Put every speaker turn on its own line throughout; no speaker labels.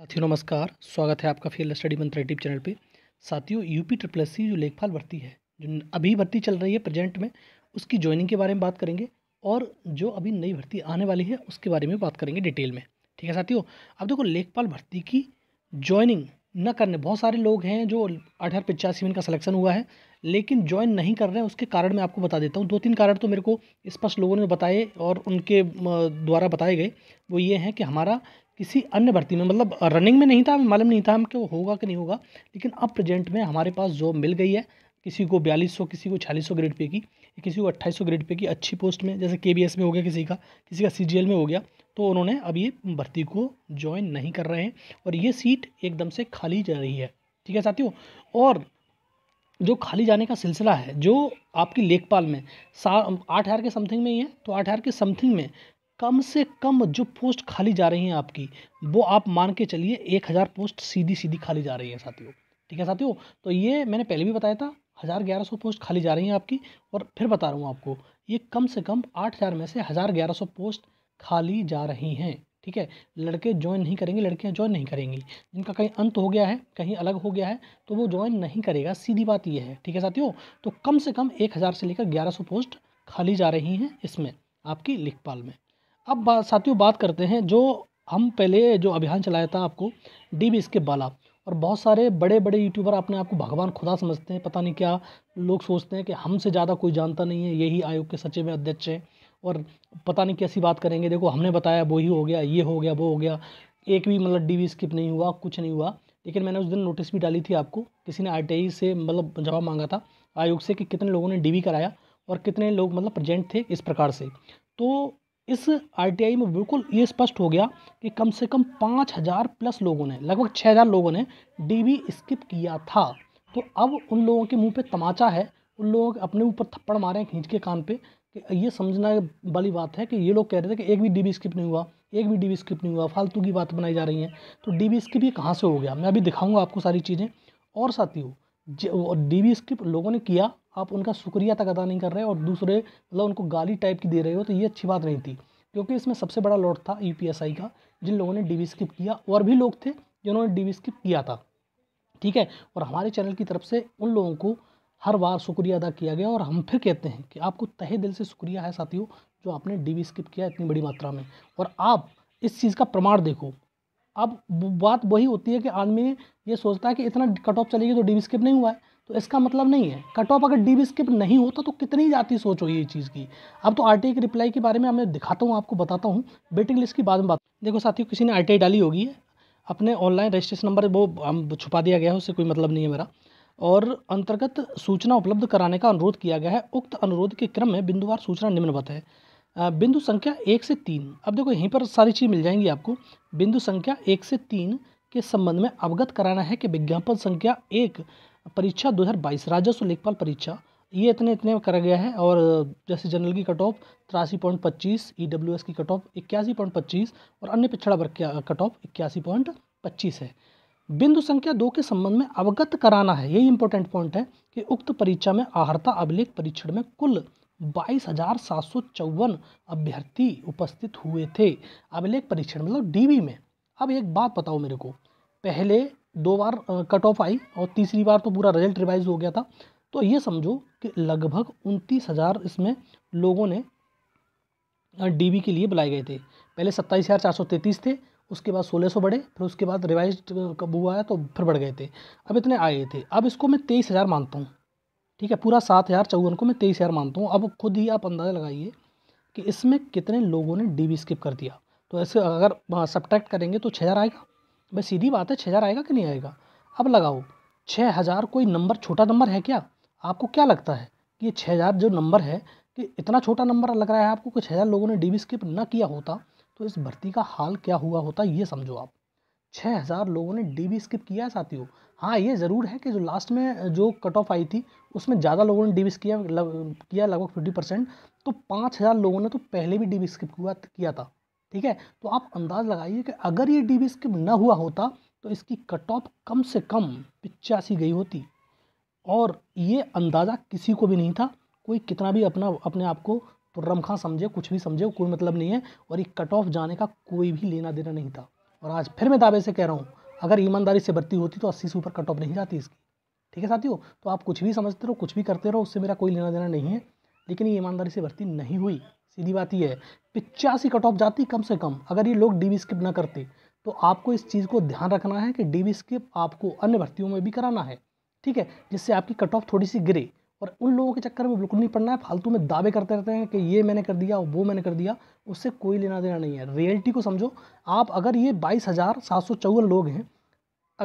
साथियों नमस्कार स्वागत है आपका field study Mantra YouTube channel पे साथियों यूपी ट्रिपल एस सी जो लेखपाल भर्ती है जो अभी भर्ती चल रही है प्रेजेंट में उसकी ज्वाइनिंग के बारे में बात करेंगे और जो अभी नई भर्ती आने वाली है उसके बारे में बात करेंगे डिटेल में ठीक है साथियों अब देखो लेखपाल भर्ती की ज्वाइनिंग न करने बहुत सारे लोग हैं जो अठारह पचासी में इनका सलेक्शन हुआ है लेकिन ज्वाइन नहीं कर रहे हैं उसके कारण मैं आपको बता देता हूँ दो तीन कारण तो मेरे को स्पष्ट लोगों ने बताए और उनके द्वारा बताए गए वो ये हैं कि हमारा किसी अन्य भर्ती में मतलब रनिंग में नहीं था हमें मालूम नहीं था हम कि वो होगा कि नहीं होगा लेकिन अब प्रेजेंट में हमारे पास जॉब मिल गई है किसी को बयालीस सौ किसी को छियालीस सौ ग्रेड पे की किसी को अट्ठाईस सौ ग्रेड पे की अच्छी पोस्ट में जैसे के में हो गया किसी का किसी का सी में हो गया तो उन्होंने अब ये भर्ती को ज्वाइन नहीं कर रहे हैं और ये सीट एकदम से खाली जा रही है ठीक है साथियों और जो खाली जाने का सिलसिला है जो आपकी लेखपाल में सा आठ हज़ार के समथिंग में ही है तो आठ हज़ार के समथिंग में कम से कम जो पोस्ट खाली जा रही हैं आपकी वो आप मान के चलिए एक हज़ार पोस्ट सीधी सीधी खाली जा रही हैं साथियों ठीक है साथियों तो ये मैंने पहले भी बताया था हज़ार ग्यारह सौ पोस्ट खाली जा रही हैं आपकी और फिर बता रहा हूँ आपको ये कम से कम आठ हज़ार में से हज़ार ग्यारह सौ पोस्ट खाली जा रही हैं ठीक है लड़के ज्वाइन नहीं करेंगे लड़कियाँ ज्वाइन नहीं करेंगी जिनका कहीं अंत हो गया है कहीं अलग हो गया है तो वो ज्वाइन नहीं करेगा सीधी बात ये है ठीक है साथियों तो कम से कम एक हज़ार से लेकर ग्यारह सौ पोस्ट खाली जा रही हैं इसमें आपकी लिखपाल में अब बा, साथियों बात करते हैं जो हम पहले जो अभियान चलाया था आपको डी बी स्किप वाला और बहुत सारे बड़े बड़े यूट्यूबर अपने आप को भगवान खुदा समझते हैं पता नहीं क्या लोग सोचते हैं कि हमसे ज़्यादा कोई जानता नहीं है यही आयोग के सचिव हैं अध्यक्ष हैं और पता नहीं कैसी बात करेंगे देखो हमने बताया वो ही हो गया ये हो गया वो हो गया एक भी मतलब डी स्किप नहीं हुआ कुछ नहीं हुआ लेकिन मैंने उस दिन नोटिस भी डाली थी आपको किसी ने आई से मतलब जवाब मांगा था आयोग से कि कितने लोगों ने डी कराया और कितने लोग मतलब प्रेजेंट थे इस प्रकार से तो इस आरटीआई में बिल्कुल ये स्पष्ट हो गया कि कम से कम पाँच हज़ार प्लस लोगों ने लगभग छः हज़ार लोगों ने डीबी स्किप किया था तो अब उन लोगों के मुंह पे तमाचा है उन लोगों के अपने ऊपर थप्पड़ मारे हैं खींच के कान पे कि ये समझना वाली बात है कि ये लोग कह रहे थे कि एक भी डीबी स्किप नहीं हुआ एक भी डी स्किप नहीं हुआ फालतू की बात बनाई जा रही है तो डी स्किप ये कहाँ से हो गया मैं अभी दिखाऊँगा आपको सारी चीज़ें और साथियों डी स्क्रिप्ट लोगों ने किया आप उनका शुक्रिया तक अदा नहीं कर रहे और दूसरे मतलब उनको गाली टाइप की दे रहे हो तो ये अच्छी बात नहीं थी क्योंकि इसमें सबसे बड़ा लॉट था यू का जिन लोगों ने डी स्क्रिप्ट किया और भी लोग थे जिन्होंने डी स्क्रिप्ट किया था ठीक है और हमारे चैनल की तरफ से उन लोगों को हर बार शुक्रिया अदा किया गया और हम फिर कहते हैं कि आपको तहे दिल से शुक्रिया है साथियों जो आपने डी स्किप किया इतनी बड़ी मात्रा में और आप इस चीज़ का प्रमाण देखो अब बात वही होती है कि आदमी ये सोचता है कि इतना कट ऑफ चलेगी तो डी स्किप नहीं हुआ है तो इसका मतलब नहीं है कट ऑफ अगर डी स्किप नहीं होता तो कितनी जाती सोच होगी ये चीज़ की अब तो आर की रिप्लाई के बारे में मैं दिखाता हूँ आपको बताता हूँ वेटिंग लिस्ट की बाद में बात देखो साथियों किसी ने आर डाली होगी अपने ऑनलाइन रजिस्ट्रेशन नंबर वो हम छुपा दिया गया है उससे कोई मतलब नहीं है मेरा और अंतर्गत सूचना उपलब्ध कराने का अनुरोध किया गया है उक्त अनुरोध के क्रम में बिंदुवार सूचना निम्नवत है बिंदु संख्या एक से तीन अब देखो यहीं पर सारी चीज़ मिल जाएंगी आपको बिंदु संख्या एक से तीन के संबंध में अवगत कराना है कि विज्ञापन संख्या एक परीक्षा 2022 राजस्व लेखपाल परीक्षा ये इतने इतने में करा गया है और जैसे जनरल की कट ऑफ तिरासी पॉइंट पच्चीस ई डब्ल्यू एस की कट ऑफ इक्यासी पॉइंट पच्चीस और अन्य पिछड़ा वर्ग का कट ऑफ इक्यासी पॉइंट पच्चीस है बिंदु संख्या दो के संबंध में अवगत कराना है यही इंपॉर्टेंट पॉइंट है कि उक्त परीक्षा में आहरता अभिलेख परीक्षण में कुल बाईस हजार सात सौ चौवन अभ्यर्थी उपस्थित हुए थे अभिलेख परीक्षण मतलब डीबी में अब एक बात बताओ मेरे को पहले दो बार कट ऑफ आई और तीसरी बार तो पूरा रिजल्ट रिवाइज हो गया था तो ये समझो कि लगभग उनतीस हज़ार इसमें लोगों ने डीबी के लिए बुलाए गए थे पहले सत्ताईस हज़ार चार सौ तैंतीस थे उसके बाद सोलह सौ बढ़े फिर उसके बाद रिवाइज कब हुआ है तो फिर बढ़ गए थे अब इतने आए थे अब इसको मैं तेईस हज़ार मानता हूँ ठीक है पूरा सात हज़ार चौवन को मैं तेईस हज़ार मानता हूँ अब खुद ही आप अंदाज़ा लगाइए कि इसमें कितने लोगों ने डी स्किप कर दिया तो ऐसे अगर सब्ट्रैक्ट हाँ, करेंगे तो छः हज़ार आएगा भाई सीधी बात है छः हज़ार आएगा कि नहीं आएगा अब लगाओ छः हज़ार कोई नंबर छोटा नंबर है क्या आपको क्या लगता है कि ये छः हज़ार जो नंबर है कि इतना छोटा नंबर लग रहा है आपको कि छः हज़ार लोगों ने डी स्किप ना किया होता तो इस भर्ती का हाल क्या हुआ होता ये समझो आप छः हज़ार लोगों ने डी बी स्किप किया है साथियों हाँ ये ज़रूर है कि जो लास्ट में जो कट ऑफ आई थी उसमें ज़्यादा लोगों ने डी बी किया लग, किया लगभग फिफ्टी परसेंट तो पाँच हज़ार लोगों ने तो पहले भी डी बी स्किप हुआ किया था ठीक है तो आप अंदाज़ लगाइए कि अगर ये डी बी स्किप ना हुआ होता तो इसकी कट ऑफ कम से कम पिचासी गई होती और ये अंदाज़ा किसी को भी नहीं था कोई कितना भी अपना अपने आप को तुर्रम समझे कुछ भी समझे कोई मतलब नहीं है और ये कट ऑफ जाने का कोई भी लेना देना नहीं था और आज फिर मैं दावे से कह रहा हूँ अगर ईमानदारी से भर्ती होती तो अस्सी से ऊपर कट ऑफ नहीं जाती इसकी ठीक है साथियों तो आप कुछ भी समझते रहो कुछ भी करते रहो उससे मेरा कोई लेना देना नहीं है लेकिन ये ईमानदारी से भर्ती नहीं हुई सीधी बात यह है पिचासी कट ऑफ जाती कम से कम अगर ये लोग डी स्किप ना करते तो आपको इस चीज़ को ध्यान रखना है कि डी स्किप आपको अन्य भर्तियों में भी कराना है ठीक है जिससे आपकी कट ऑफ थोड़ी सी गिरे और उन लोगों के चक्कर में बिल्कुल नहीं पड़ना है फालतू में दावे करते रहते हैं कि ये मैंने कर दिया वो मैंने कर दिया उससे कोई लेना देना नहीं है रियलिटी को समझो आप अगर ये बाईस हज़ार सात सौ चौवन लोग हैं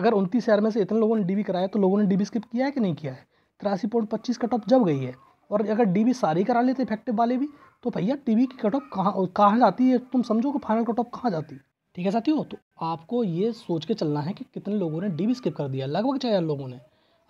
अगर उनतीस हज़ार में से इतने लोगों ने डीबी कराया तो लोगों ने डीबी स्किप किया है कि नहीं किया है तिरासी पॉइंट पच्चीस कट ऑफ जब गई है और अगर बी सारी करा लेते इफेक्टिव वाले भी तो भैया बी की कट ऑफ कहाँ कहाँ जाती है तुम समझो कि फाइनल कट ऑफ कहाँ जाती है ठीक है साथियों तो आपको ये सोच के चलना है कि कितने लोगों ने बी स्किप कर दिया लगभग छः लोगों ने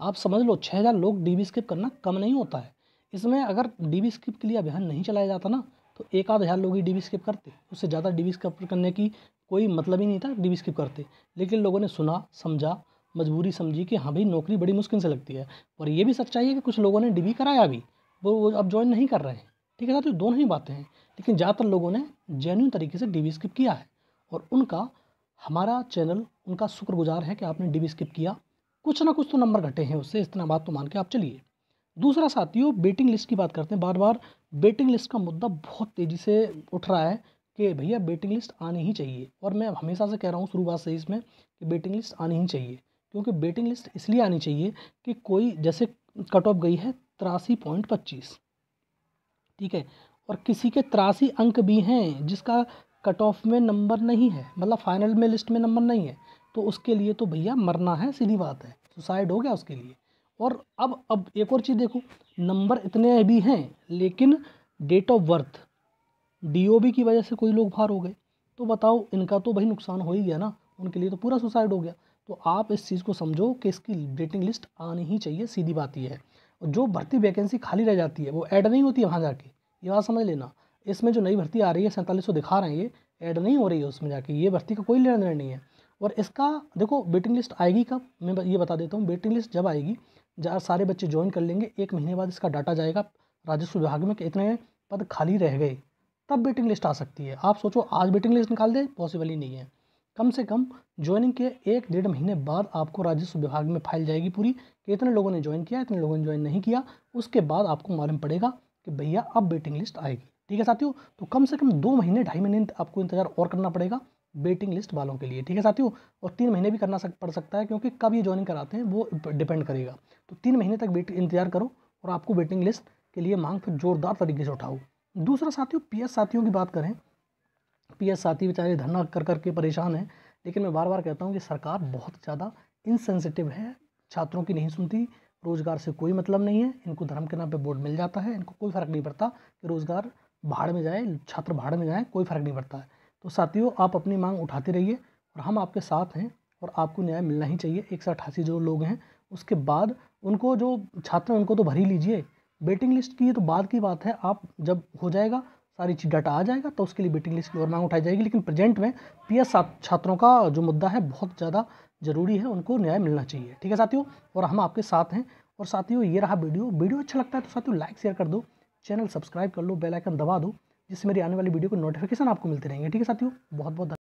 आप समझ लो छः हज़ार लोग डी स्किप करना कम नहीं होता है इसमें अगर डी स्किप के लिए अभियान नहीं चलाया जाता ना तो एक आध हज़ार लोग ही डी स्किप करते उससे ज़्यादा डी स्किप करने की कोई मतलब ही नहीं था डी स्किप करते लेकिन लोगों ने सुना समझा मजबूरी समझी कि हाँ भाई नौकरी बड़ी मुश्किल से लगती है और ये भी सच्चाई है कि कुछ लोगों ने डी कराया भी वो वो अब ज्वाइन नहीं कर रहे हैं ठीक है ना तो दोनों ही बातें हैं लेकिन ज़्यादातर लोगों ने जेन्यून तरीके से डी स्किप किया है और उनका हमारा चैनल उनका शुक्रगुजार है कि आपने डी स्किप किया कुछ ना कुछ तो नंबर घटे हैं उससे इतना बात तो मान के आप चलिए दूसरा साथियों बेटिंग लिस्ट की बात करते हैं बार बार बेटिंग लिस्ट का मुद्दा बहुत तेज़ी से उठ रहा है कि भैया बेटिंग लिस्ट आनी ही चाहिए और मैं हमेशा से कह रहा हूँ शुरुआत से इसमें कि बेटिंग लिस्ट आनी ही चाहिए क्योंकि बेटिंग लिस्ट इसलिए आनी चाहिए कि कोई जैसे कट ऑफ गई है तिरासी पॉइंट पच्चीस ठीक है और किसी के तिरासी अंक भी हैं जिसका कट ऑफ में नंबर नहीं है मतलब फाइनल में लिस्ट में नंबर नहीं है तो उसके लिए तो भैया मरना है सीधी बात है सुसाइड हो गया उसके लिए और अब अब एक और चीज़ देखो नंबर इतने भी हैं लेकिन डेट ऑफ बर्थ डीओबी की वजह से कोई लोग बाहर हो गए तो बताओ इनका तो भाई नुकसान हो ही गया ना उनके लिए तो पूरा सुसाइड हो गया तो आप इस चीज़ को समझो कि इसकी वेटिंग लिस्ट आनी ही चाहिए सीधी बात यह है और जो भर्ती वैकेंसी खाली रह जाती है वो ऐड नहीं होती है वहाँ जाके ये बात समझ लेना इसमें जो नई भर्ती आ रही है सैंतालीस दिखा रहे हैं ये ऐड नहीं हो रही है उसमें जाके ये भर्ती का कोई लेन देना नहीं है और इसका देखो वेटिंग लिस्ट आएगी कब मैं ये बता देता हूँ वेटिंग लिस्ट जब आएगी जहाँ सारे बच्चे ज्वाइन कर लेंगे एक महीने बाद इसका डाटा जाएगा राजस्व विभाग में कि इतने पद खाली रह गए तब वेटिंग लिस्ट आ सकती है आप सोचो आज वेटिंग लिस्ट निकाल दें पॉसिबल ही नहीं है कम से कम ज्वाइनिंग के एक डेढ़ महीने बाद आपको राजस्व विभाग में फाइल जाएगी पूरी कि इतने लोगों ने ज्वाइन किया इतने लोगों ने ज्वाइन नहीं किया उसके बाद आपको मालूम पड़ेगा कि भैया अब वेटिंग लिस्ट आएगी ठीक है साथियों तो कम से कम दो महीने ढाई महीने आपको इंतजार और करना पड़ेगा वेटिंग लिस्ट वालों के लिए ठीक है साथियों और तीन महीने भी करना सक, पड़ सकता है क्योंकि कब ये ज्वाइनिंग कराते हैं वो डिपेंड करेगा तो तीन महीने तक वेट इंतजार करो और आपको वेटिंग लिस्ट के लिए मांग फिर जोरदार तरीके से उठाओ दूसरा साथियों पी साथियों की बात करें पी साथी बेचारे धरना कर करके परेशान हैं लेकिन मैं बार बार कहता हूँ कि सरकार बहुत ज़्यादा इनसेंसिटिव है छात्रों की नहीं सुनती रोज़गार से कोई मतलब नहीं है इनको धर्म के नाम पे बोर्ड मिल जाता है इनको कोई फ़र्क नहीं पड़ता कि रोज़गार भाड़ में जाए छात्र भाड़ में जाए कोई फ़र्क नहीं पड़ता है तो साथियों आप अपनी मांग उठाते रहिए और हम आपके साथ हैं और आपको न्याय मिलना ही चाहिए एक सौ अठासी जो लोग हैं उसके बाद उनको जो छात्र हैं उनको तो भरी लीजिए वेटिंग लिस्ट की तो बाद की बात है आप जब हो जाएगा सारी चीज डाटा आ जाएगा तो उसके लिए वेटिंग लिस्ट की और मांग उठाई जाएगी लेकिन प्रेजेंट में पी एस छात्रों का जो मुद्दा है बहुत ज़्यादा ज़रूरी है उनको न्याय मिलना चाहिए ठीक है साथियों और हम आपके साथ हैं और साथियों ये रहा वीडियो वीडियो अच्छा लगता है तो साथियों लाइक शेयर कर दो चैनल सब्सक्राइब कर लो बेलाइकन दबा दो जिससे मेरी आने वाली वीडियो को नोटिफिकेशन आपको मिलते रहेंगे ठीक है साथियों बहुत बहुत